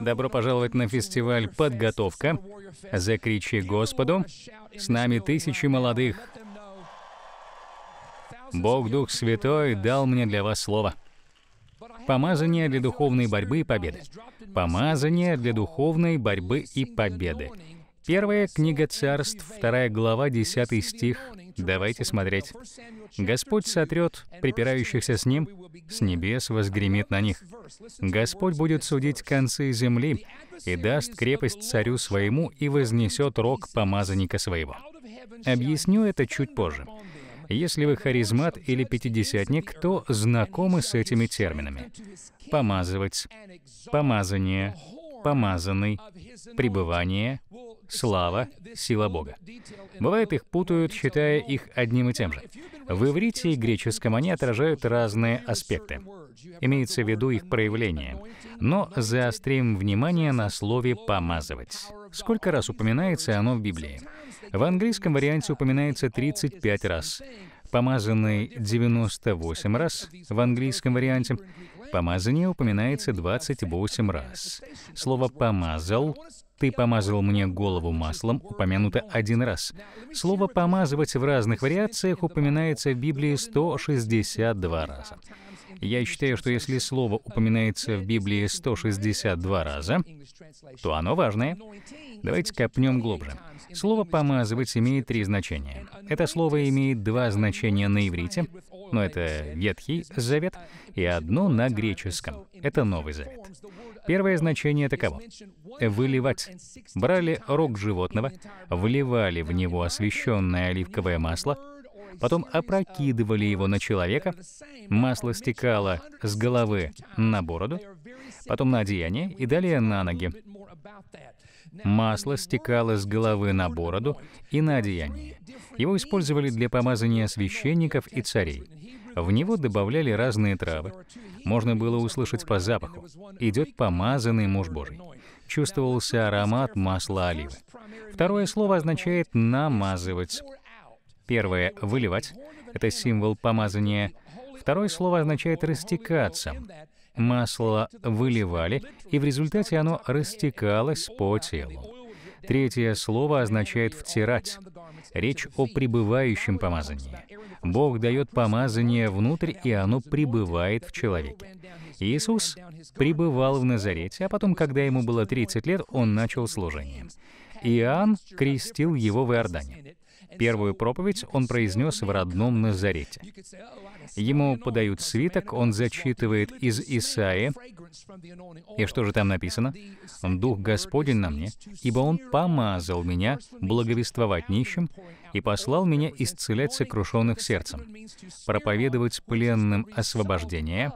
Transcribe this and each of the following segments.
Добро пожаловать на фестиваль «Подготовка». Закричи Господу. С нами тысячи молодых. Бог Дух Святой дал мне для вас слово. Помазание для духовной борьбы и победы. Помазание для духовной борьбы и победы. Первая книга царств, вторая глава, десятый стих. Давайте смотреть. «Господь сотрет припирающихся с Ним, с небес возгремит на них. Господь будет судить концы земли и даст крепость царю своему и вознесет рог помазанника своего». Объясню это чуть позже. Если вы харизмат или пятидесятник, то знакомы с этими терминами. Помазывать, помазание, помазанный, пребывание, слава, сила Бога. Бывает, их путают, считая их одним и тем же. В иврите и греческом они отражают разные аспекты. Имеется в виду их проявление. Но заострим внимание на слове «помазывать». Сколько раз упоминается оно в Библии? В английском варианте упоминается 35 раз. Помазанный 98 раз в английском варианте. Помазание упоминается 28 раз. Слово «помазал» «Ты помазал мне голову маслом» упомянуто один раз. Слово «помазывать» в разных вариациях упоминается в Библии 162 раза. Я считаю, что если слово упоминается в Библии 162 раза, то оно важное. Давайте копнем глубже. Слово «помазывать» имеет три значения. Это слово имеет два значения на иврите, но это Ветхий Завет, и одно на греческом. Это Новый Завет. Первое значение таково. Выливать. Брали рог животного, вливали в него освященное оливковое масло, потом опрокидывали его на человека, масло стекало с головы на бороду, потом на одеяние и далее на ноги. Масло стекало с головы на бороду и на одеяние. Его использовали для помазания священников и царей. В него добавляли разные травы. Можно было услышать по запаху. Идет помазанный муж Божий. Чувствовался аромат масла оливы. Второе слово означает «намазывать». Первое — «выливать» — это символ помазания. Второе слово означает «растекаться». Масло выливали, и в результате оно растекалось по телу. Третье слово означает «втирать». Речь о пребывающем помазании. Бог дает помазание внутрь, и оно пребывает в человеке. Иисус пребывал в Назарете, а потом, когда ему было 30 лет, он начал служение. Иоанн крестил его в Иордане. Первую проповедь он произнес в родном Назарете. Ему подают свиток, он зачитывает из Исаи. И что же там написано? «Дух Господень на мне, ибо Он помазал меня благовествовать нищим и послал меня исцелять сокрушенных сердцем, проповедовать пленным освобождение,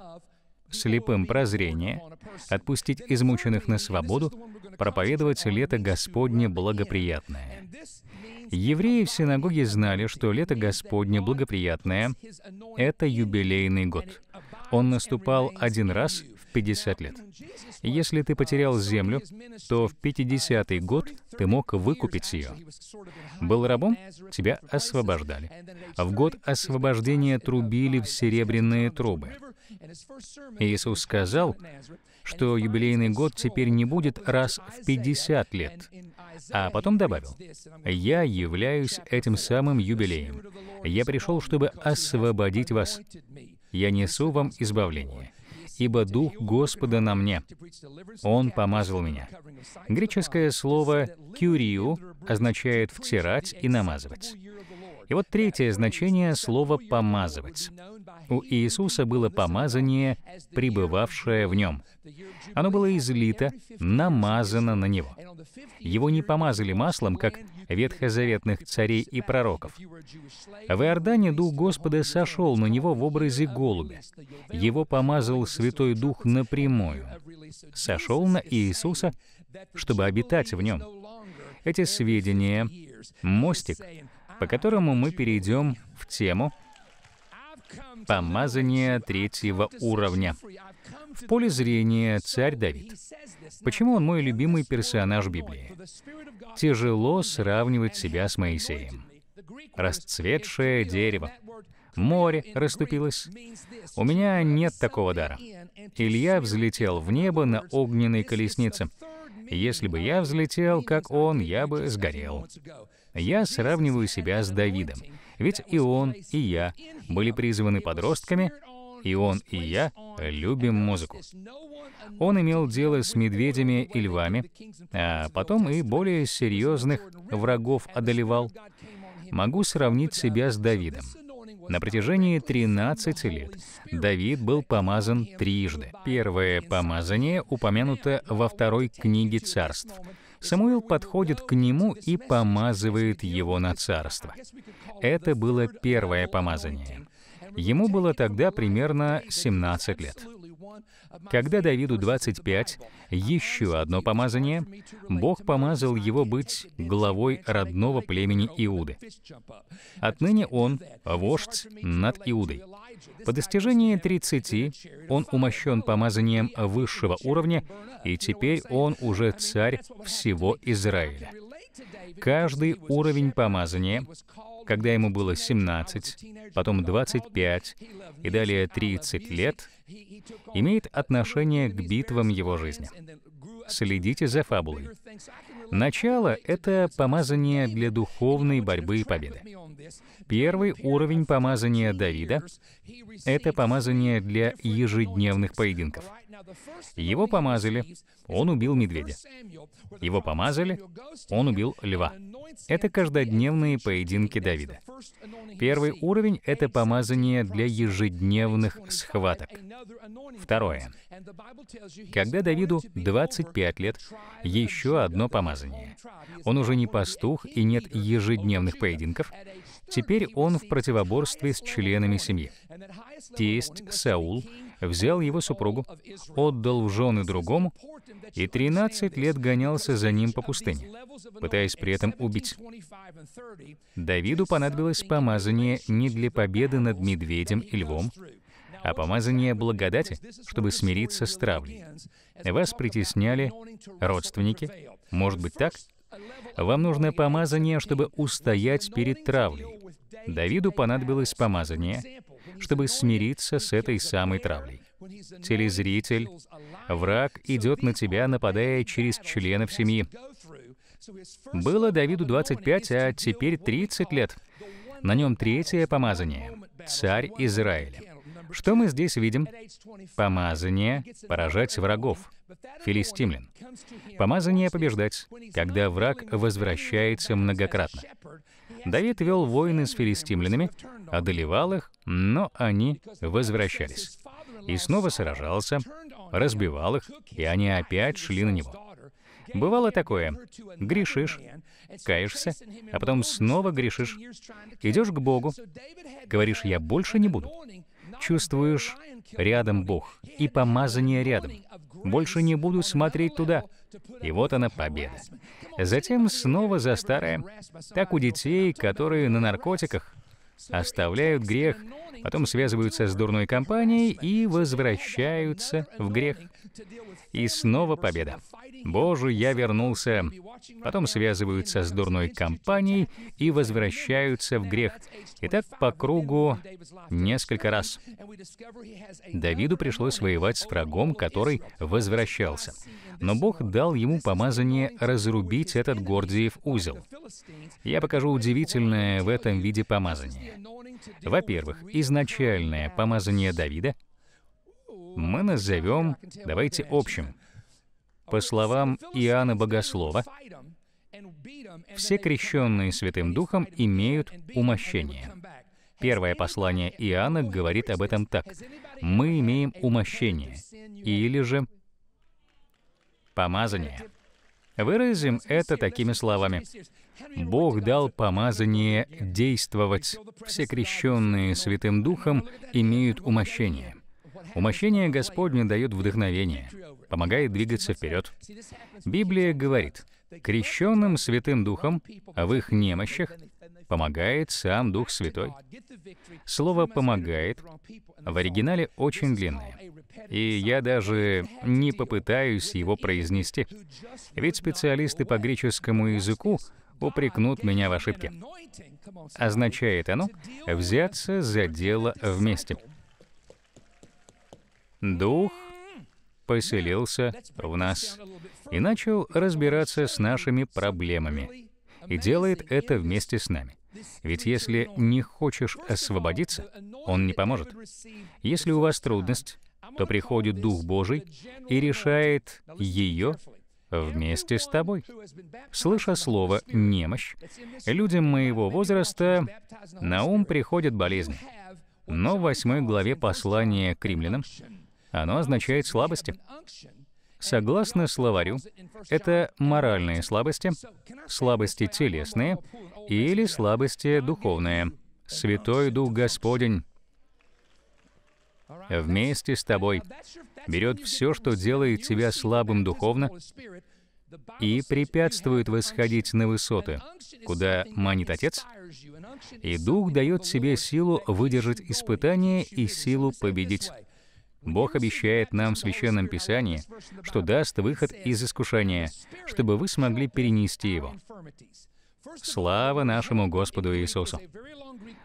слепым прозрение, отпустить измученных на свободу, проповедовать лето Господне благоприятное. Евреи в синагоге знали, что лето Господне благоприятное — это юбилейный год. Он наступал один раз в 50 лет. Если ты потерял землю, то в 50-й год ты мог выкупить ее. Был рабом? Тебя освобождали. В год освобождения трубили в серебряные трубы. Иисус сказал, что юбилейный год теперь не будет раз в 50 лет, а потом добавил, «Я являюсь этим самым юбилеем. Я пришел, чтобы освободить вас. Я несу вам избавление» ибо Дух Господа на мне. Он помазал меня. Греческое слово «кюриу» означает «втирать» и «намазывать». И вот третье значение слова «помазывать». У Иисуса было помазание, пребывавшее в нем. Оно было излито, намазано на него. Его не помазали маслом, как ветхозаветных царей и пророков. В Иордане Дух Господа сошел на него в образе голубя. Его помазал Святой Дух напрямую. Сошел на Иисуса, чтобы обитать в нем. Эти сведения — мостик, по которому мы перейдем в тему — помазание третьего уровня. В поле зрения царь Давид. Почему он мой любимый персонаж Библии? Тяжело сравнивать себя с Моисеем. Расцветшее дерево. Море расступилось. У меня нет такого дара. Илья взлетел в небо на огненной колеснице. Если бы я взлетел, как он, я бы сгорел. Я сравниваю себя с Давидом. Ведь и он, и я были призваны подростками, и он, и я любим музыку. Он имел дело с медведями и львами, а потом и более серьезных врагов одолевал. Могу сравнить себя с Давидом. На протяжении 13 лет Давид был помазан трижды. Первое помазание упомянуто во второй книге царств — Самуил подходит к нему и помазывает его на царство. Это было первое помазание. Ему было тогда примерно 17 лет. Когда Давиду 25, еще одно помазание, Бог помазал его быть главой родного племени Иуды. Отныне он — вождь над Иудой. По достижении 30 он умощен помазанием высшего уровня, и теперь он уже царь всего Израиля. Каждый уровень помазания, когда ему было 17, потом 25 и далее 30 лет, имеет отношение к битвам его жизни. Следите за фабулой. Начало — это помазание для духовной борьбы и победы. Первый уровень помазания Давида — это помазание для ежедневных поединков. Его помазали, он убил медведя. Его помазали, он убил льва. Это каждодневные поединки Давида. Первый уровень — это помазание для ежедневных схваток. Второе. Когда Давиду 25 лет, еще одно помазание. Он уже не пастух и нет ежедневных поединков. Теперь он в противоборстве с членами семьи. Тесть Саул взял его супругу, отдал в жены другому и 13 лет гонялся за ним по пустыне, пытаясь при этом убить. Давиду понадобилось помазание не для победы над медведем и львом, а помазание благодати, чтобы смириться с травлей. Вас притесняли родственники, может быть так? Вам нужно помазание, чтобы устоять перед травлей. Давиду понадобилось помазание, чтобы смириться с этой самой травлей. Телезритель, враг идет на тебя, нападая через членов семьи. Было Давиду 25, а теперь 30 лет. На нем третье помазание — царь Израиля. Что мы здесь видим? Помазание — поражать врагов. Филистимлян. Помазание — побеждать, когда враг возвращается многократно. Давид вел войны с филистимлянами, одолевал их, но они возвращались. И снова сражался, разбивал их, и они опять шли на него. Бывало такое. Грешишь, каешься, а потом снова грешишь. Идешь к Богу, говоришь, я больше не буду чувствуешь рядом Бог и помазание рядом. Больше не буду смотреть туда. И вот она победа. Затем снова за старое. Так у детей, которые на наркотиках, оставляют грех, потом связываются с дурной компанией и возвращаются в грех. И снова победа. Боже, я вернулся. Потом связываются с дурной компанией и возвращаются в грех. И так по кругу несколько раз. Давиду пришлось воевать с врагом, который возвращался. Но Бог дал ему помазание разрубить этот Гордиев узел. Я покажу удивительное в этом виде помазания. Во-первых, изначальное помазание Давида — мы назовем, давайте общим, по словам Иоанна Богослова, все крещенные Святым Духом имеют умощение. Первое послание Иоанна говорит об этом так. «Мы имеем умощение» или же «помазание». Выразим это такими словами. Бог дал помазание действовать. Все крещенные Святым Духом имеют умощение. Умощение Господне дает вдохновение, помогает двигаться вперед. Библия говорит, крещенным Святым Духом, а в их немощах, помогает сам Дух Святой. Слово «помогает» в оригинале очень длинное, и я даже не попытаюсь его произнести, ведь специалисты по греческому языку упрекнут меня в ошибке. Означает оно «взяться за дело вместе». Дух поселился в нас и начал разбираться с нашими проблемами. И делает это вместе с нами. Ведь если не хочешь освободиться, Он не поможет. Если у вас трудность, то приходит Дух Божий и решает ее вместе с тобой. Слыша слово «немощь», людям моего возраста на ум приходят болезни. Но в 8 главе послания к римлянам оно означает слабости. Согласно словарю, это моральные слабости, слабости телесные или слабости духовные. Святой Дух Господень вместе с тобой берет все, что делает тебя слабым духовно, и препятствует восходить на высоты, куда манит Отец, и Дух дает себе силу выдержать испытание и силу победить. Бог обещает нам в Священном Писании, что даст выход из искушения, чтобы вы смогли перенести его. Слава нашему Господу Иисусу!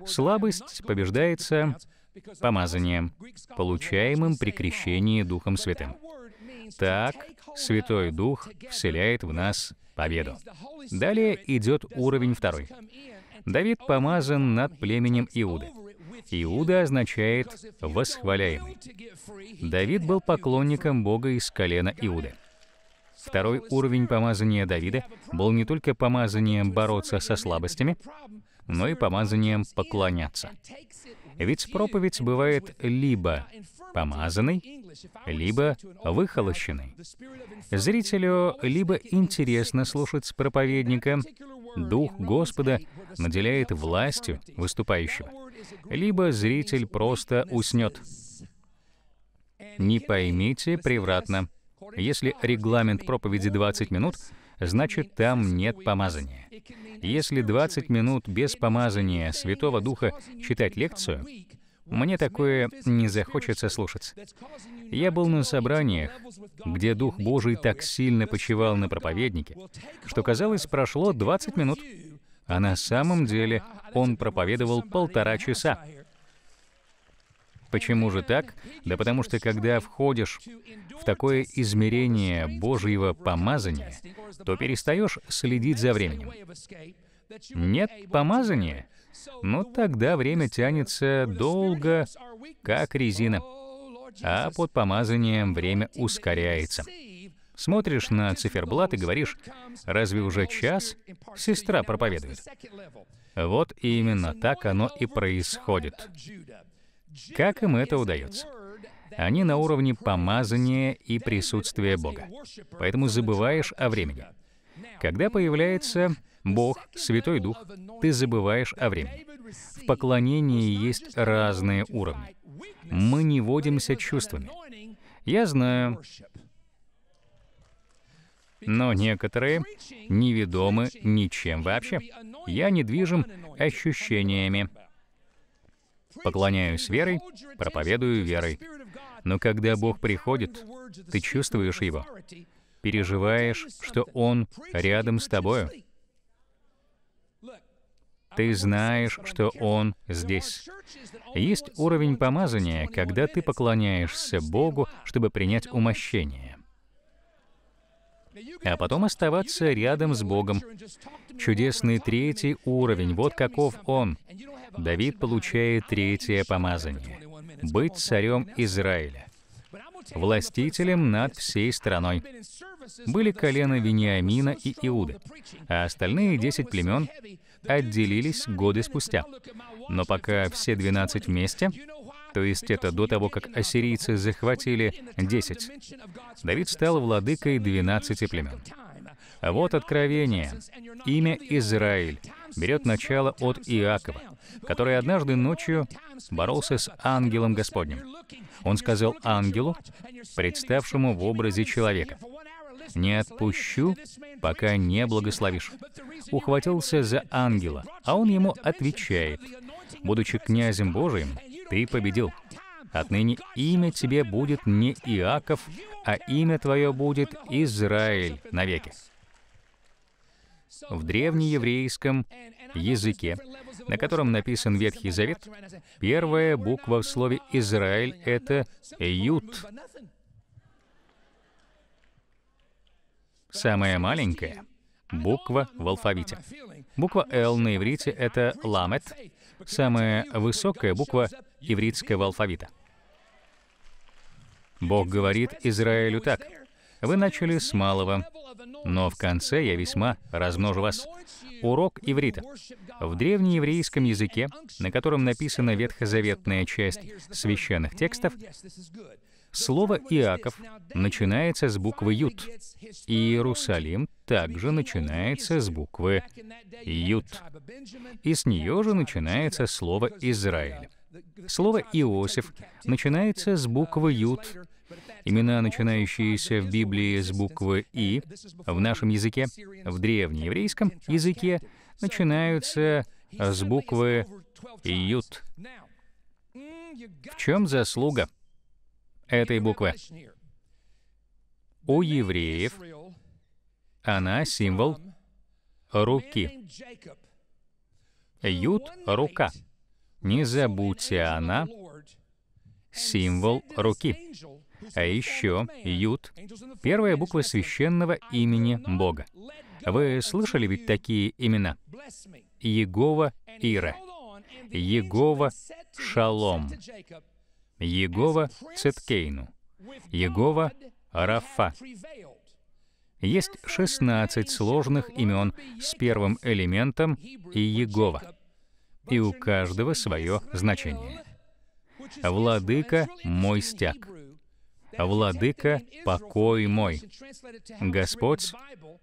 Слабость побеждается помазанием, получаемым при крещении Духом Святым. Так Святой Дух вселяет в нас победу. Далее идет уровень второй. Давид помазан над племенем Иуды. Иуда означает «восхваляемый». Давид был поклонником Бога из колена Иуды. Второй уровень помазания Давида был не только помазанием бороться со слабостями, но и помазанием поклоняться. Ведь проповедь бывает либо помазанной, либо выхолощенной. Зрителю либо интересно слушать проповедника, Дух Господа наделяет властью выступающего либо зритель просто уснет. Не поймите превратно. Если регламент проповеди 20 минут, значит там нет помазания. Если 20 минут без помазания Святого Духа читать лекцию, мне такое не захочется слушать. Я был на собраниях, где Дух Божий так сильно почивал на проповеднике, что, казалось, прошло 20 минут. А на самом деле он проповедовал полтора часа. Почему же так? Да потому что когда входишь в такое измерение Божьего помазания, то перестаешь следить за временем. Нет помазания? но ну, тогда время тянется долго, как резина. А под помазанием время ускоряется. Смотришь на циферблат и говоришь, разве уже час? Сестра проповедует. Вот именно так оно и происходит. Как им это удается? Они на уровне помазания и присутствия Бога. Поэтому забываешь о времени. Когда появляется Бог, Святой Дух, ты забываешь о времени. В поклонении есть разные уровни. Мы не водимся чувствами. Я знаю, но некоторые неведомы ничем вообще. Я недвижим ощущениями. Поклоняюсь верой, проповедую верой. Но когда Бог приходит, ты чувствуешь Его, переживаешь, что Он рядом с тобою. Ты знаешь, что Он здесь. Есть уровень помазания, когда ты поклоняешься Богу, чтобы принять умощение а потом оставаться рядом с Богом. Чудесный третий уровень, вот каков он. Давид получает третье помазание — быть царем Израиля, властителем над всей страной. Были колено Вениамина и Иуды, а остальные десять племен отделились годы спустя. Но пока все двенадцать вместе, то есть это до того, как ассирийцы захватили 10. Давид стал владыкой 12 племен. А вот откровение. Имя Израиль берет начало от Иакова, который однажды ночью боролся с ангелом Господним. Он сказал ангелу, представшему в образе человека, «Не отпущу, пока не благословишь». Ухватился за ангела, а он ему отвечает, «Будучи князем Божиим, ты победил. Отныне имя тебе будет не Иаков, а имя твое будет Израиль навеки. В древнееврейском языке, на котором написан Ветхий Завет, первая буква в слове «Израиль» — это «Ют». Самая маленькая буква в алфавите. Буква «Л» на иврите — это «Ламет». Самая высокая буква ивритского алфавита. Бог говорит Израилю так, «Вы начали с малого, но в конце я весьма размножу вас». Урок иврита. В древнееврейском языке, на котором написана ветхозаветная часть священных текстов, Слово «Иаков» начинается с буквы «Ют». и Иерусалим также начинается с буквы «Ют». И с нее же начинается слово «Израиль». Слово «Иосиф» начинается с буквы «Ют». Имена, начинающиеся в Библии с буквы «И», в нашем языке, в древнееврейском языке, начинаются с буквы «Ют». В чем заслуга этой буквы? У евреев она символ руки. Ют — рука. Не забудьте, она — символ руки. А еще Юд — первая буква священного имени Бога. Вы слышали ведь такие имена? Егова Ира, Егова Шалом, Егова Цеткейну, Егова Рафа. Есть 16 сложных имен с первым элементом и Егова и у каждого свое значение. «Владыка — мой стяг». «Владыка — покой мой». «Господь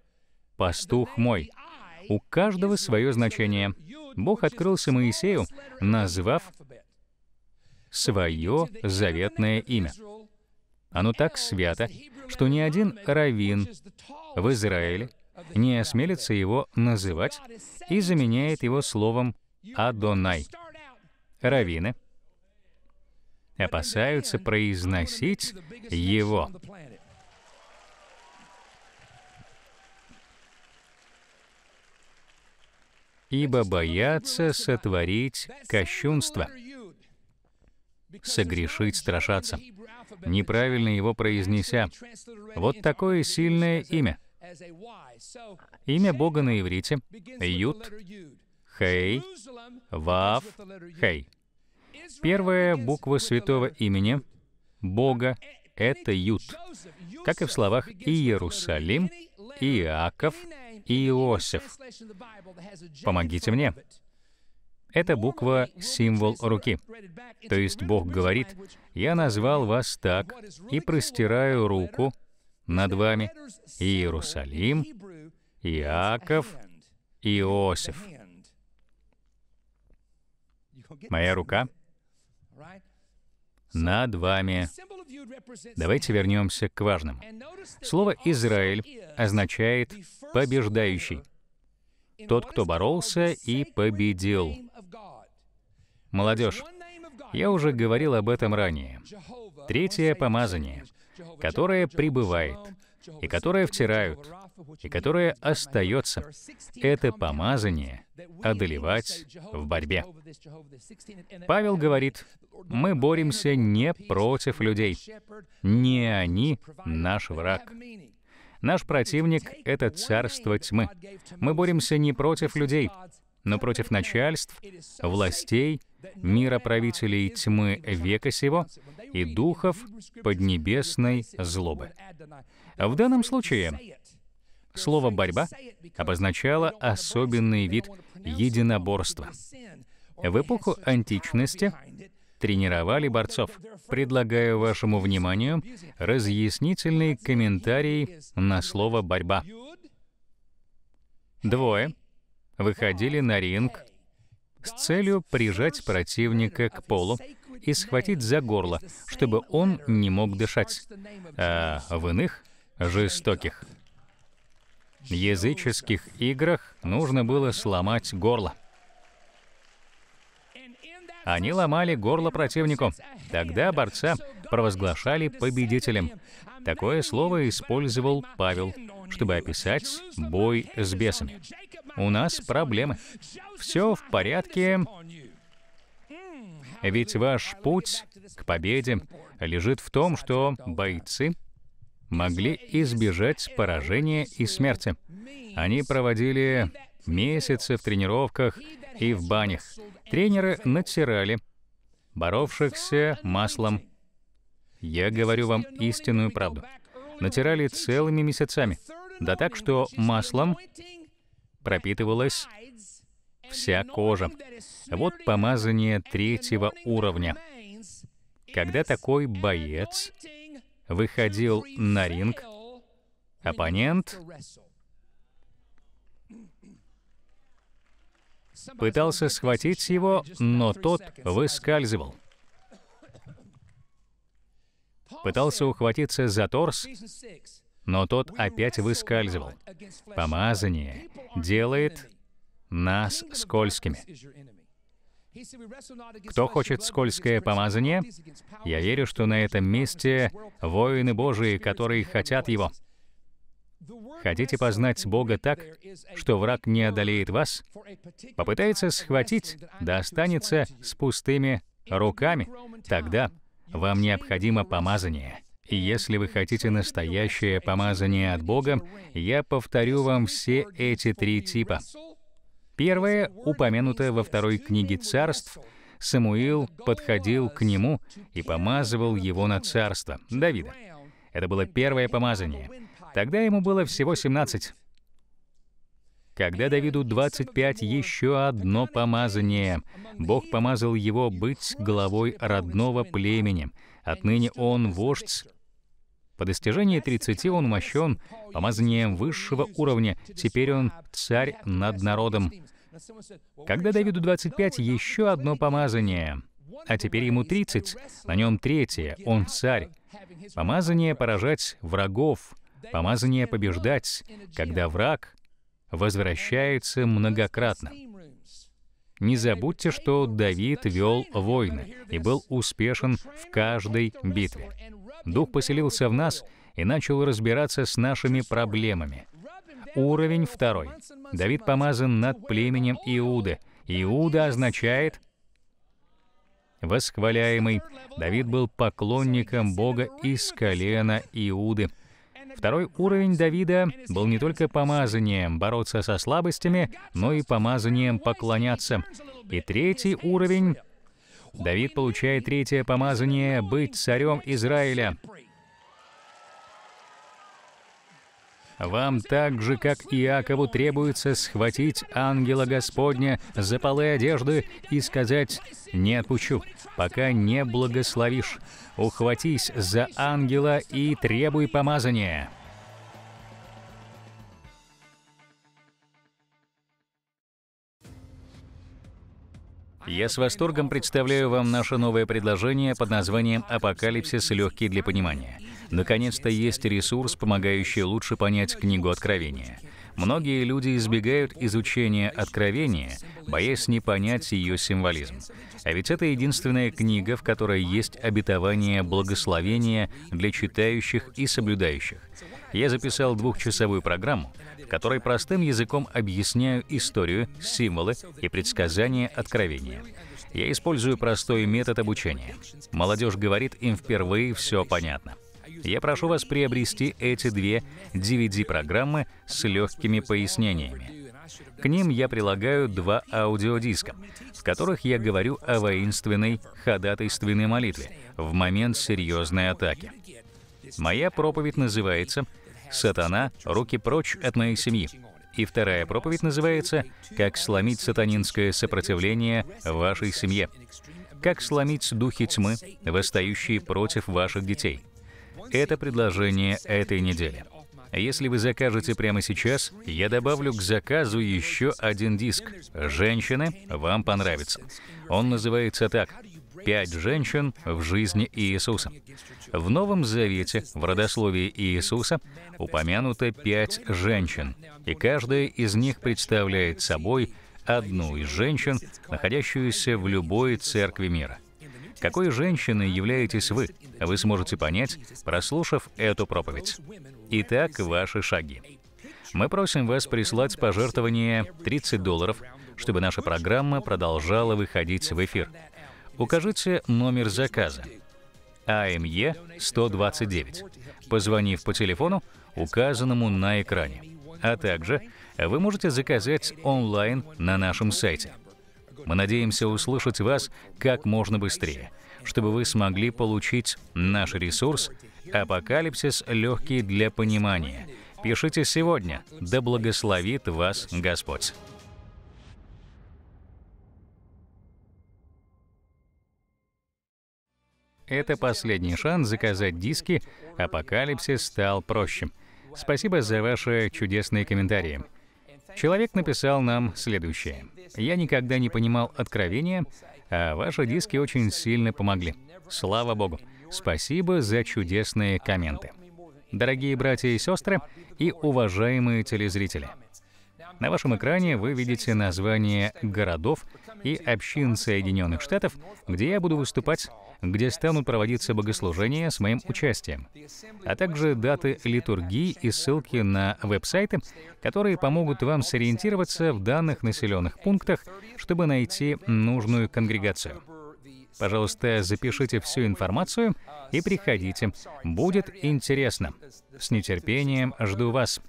— пастух мой». У каждого свое значение. Бог открылся Моисею, назвав свое заветное имя. Оно так свято, что ни один раввин в Израиле не осмелится его называть и заменяет его словом Адонай. Равины опасаются произносить его. Ибо боятся сотворить кощунство. Согрешить страшаться, неправильно его произнеся. Вот такое сильное имя. Имя Бога на иврите — Юд, Хей, Вав, Хей. Первая буква святого имени Бога — это Ют, как и в словах Иерусалим, Иаков, Иосиф. Помогите мне. Это буква — символ руки. То есть Бог говорит, «Я назвал вас так и простираю руку над вами Иерусалим, Иаков, Иосиф» моя рука над вами. Давайте вернемся к важному. Слово «Израиль» означает «побеждающий», тот, кто боролся и победил. Молодежь, я уже говорил об этом ранее. Третье помазание, которое прибывает и которое втирают, и которое остается это помазание одолевать в борьбе. Павел говорит, мы боремся не против людей, не они наш враг. Наш противник — это царство тьмы. Мы боремся не против людей, но против начальств, властей, мироправителей тьмы века сего и духов поднебесной злобы. В данном случае Слово «борьба» обозначало особенный вид единоборства. В эпоху античности тренировали борцов. Предлагаю вашему вниманию разъяснительный комментарий на слово «борьба». Двое выходили на ринг с целью прижать противника к полу и схватить за горло, чтобы он не мог дышать, а в иных — жестоких языческих играх нужно было сломать горло. Они ломали горло противнику. Тогда борца провозглашали победителем. Такое слово использовал Павел, чтобы описать бой с бесами. У нас проблемы. Все в порядке, ведь ваш путь к победе лежит в том, что бойцы могли избежать поражения и смерти. Они проводили месяцы в тренировках и в банях. Тренеры натирали боровшихся маслом. Я говорю вам истинную правду. Натирали целыми месяцами. Да так, что маслом пропитывалась вся кожа. Вот помазание третьего уровня. Когда такой боец выходил на ринг оппонент, пытался схватить его, но тот выскальзывал. Пытался ухватиться за торс, но тот опять выскальзывал. Помазание делает нас скользкими. Кто хочет скользкое помазание, я верю, что на этом месте воины Божии, которые хотят его. Хотите познать Бога так, что враг не одолеет вас? Попытается схватить, да останется с пустыми руками. Тогда вам необходимо помазание. И если вы хотите настоящее помазание от Бога, я повторю вам все эти три типа. Первое упомянутое во второй книге царств Самуил подходил к нему и помазывал его на царство, Давида. Это было первое помазание. Тогда ему было всего 17. Когда Давиду 25, еще одно помазание. Бог помазал его быть главой родного племени. Отныне он вождь по достижении 30 он умощен помазанием высшего уровня. Теперь он царь над народом. Когда Давиду 25, еще одно помазание. А теперь ему 30, на нем третье, он царь. Помазание поражать врагов, помазание побеждать, когда враг возвращается многократно. Не забудьте, что Давид вел войны и был успешен в каждой битве. Дух поселился в нас и начал разбираться с нашими проблемами. Уровень второй. Давид помазан над племенем Иуды. Иуда означает «восхваляемый». Давид был поклонником Бога из колена Иуды. Второй уровень Давида был не только помазанием бороться со слабостями, но и помазанием поклоняться. И третий уровень Давид получает третье помазание быть царем Израиля. Вам так же, как Иакову, требуется схватить ангела Господня за полы одежды и сказать «Не отпущу, пока не благословишь». Ухватись за ангела и требуй помазания. Я с восторгом представляю вам наше новое предложение под названием «Апокалипсис. Легкий для понимания». Наконец-то есть ресурс, помогающий лучше понять книгу Откровения. Многие люди избегают изучения Откровения, боясь не понять ее символизм. А ведь это единственная книга, в которой есть обетование благословения для читающих и соблюдающих я записал двухчасовую программу, в которой простым языком объясняю историю, символы и предсказания откровения. Я использую простой метод обучения. Молодежь говорит, им впервые все понятно. Я прошу вас приобрести эти две DVD-программы с легкими пояснениями. К ним я прилагаю два аудиодиска, в которых я говорю о воинственной ходатайственной молитве в момент серьезной атаки. Моя проповедь называется «Сатана, руки прочь от моей семьи». И вторая проповедь называется «Как сломить сатанинское сопротивление вашей семье». «Как сломить духи тьмы, восстающие против ваших детей». Это предложение этой недели. Если вы закажете прямо сейчас, я добавлю к заказу еще один диск. «Женщины, вам понравится». Он называется так пять женщин в жизни Иисуса. В Новом Завете, в родословии Иисуса, упомянуто пять женщин, и каждая из них представляет собой одну из женщин, находящуюся в любой церкви мира. Какой женщиной являетесь вы, вы сможете понять, прослушав эту проповедь. Итак, ваши шаги. Мы просим вас прислать пожертвование 30 долларов, чтобы наша программа продолжала выходить в эфир. Укажите номер заказа АМЕ 129, позвонив по телефону, указанному на экране. А также вы можете заказать онлайн на нашем сайте. Мы надеемся услышать вас как можно быстрее, чтобы вы смогли получить наш ресурс «Апокалипсис легкий для понимания». Пишите сегодня, да благословит вас Господь. Это последний шанс заказать диски «Апокалипсис стал проще». Спасибо за ваши чудесные комментарии. Человек написал нам следующее. «Я никогда не понимал откровения, а ваши диски очень сильно помогли. Слава Богу! Спасибо за чудесные комменты». Дорогие братья и сестры и уважаемые телезрители, на вашем экране вы видите название городов и общин Соединенных Штатов, где я буду выступать, где станут проводиться богослужения с моим участием, а также даты литургии и ссылки на веб-сайты, которые помогут вам сориентироваться в данных населенных пунктах, чтобы найти нужную конгрегацию. Пожалуйста, запишите всю информацию и приходите. Будет интересно. С нетерпением жду вас.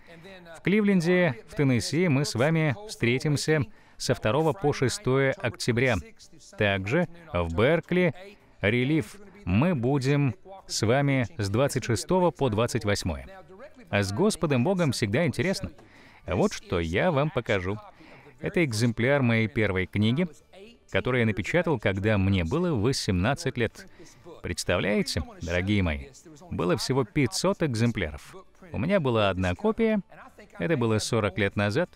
В Кливленде, в Теннесси мы с вами встретимся со 2 по 6 октября. Также в Беркли, Релиф, мы будем с вами с 26 по 28. А с Господом Богом всегда интересно. Вот что я вам покажу. Это экземпляр моей первой книги, которую я напечатал, когда мне было 18 лет. Представляете, дорогие мои, было всего 500 экземпляров. У меня была одна копия, это было 40 лет назад.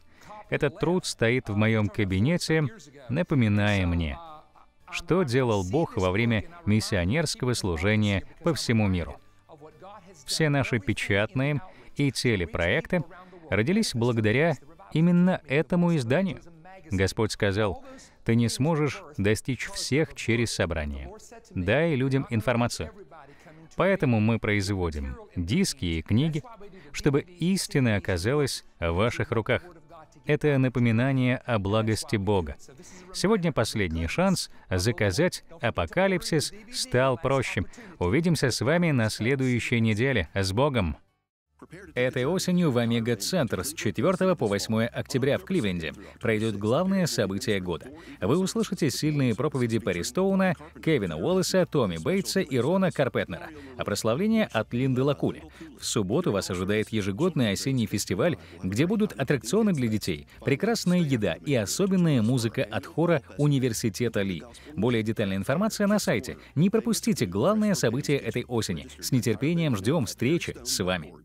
Этот труд стоит в моем кабинете, напоминая мне, что делал Бог во время миссионерского служения по всему миру. Все наши печатные и телепроекты родились благодаря именно этому изданию. Господь сказал, «Ты не сможешь достичь всех через собрание. Дай людям информацию. Поэтому мы производим диски и книги, чтобы истина оказалась в ваших руках. Это напоминание о благости Бога. Сегодня последний шанс заказать «Апокалипсис» стал проще. Увидимся с вами на следующей неделе. С Богом! Этой осенью в Омега-центр с 4 по 8 октября в Кливленде пройдет главное событие года. Вы услышите сильные проповеди Перри Стоуна, Кевина Уоллеса, Томми Бейтса и Рона Карпетнера, а прославление от Линды Лакули. В субботу вас ожидает ежегодный осенний фестиваль, где будут аттракционы для детей, прекрасная еда и особенная музыка от хора Университета Ли. Более детальная информация на сайте. Не пропустите главное событие этой осени. С нетерпением ждем встречи с вами.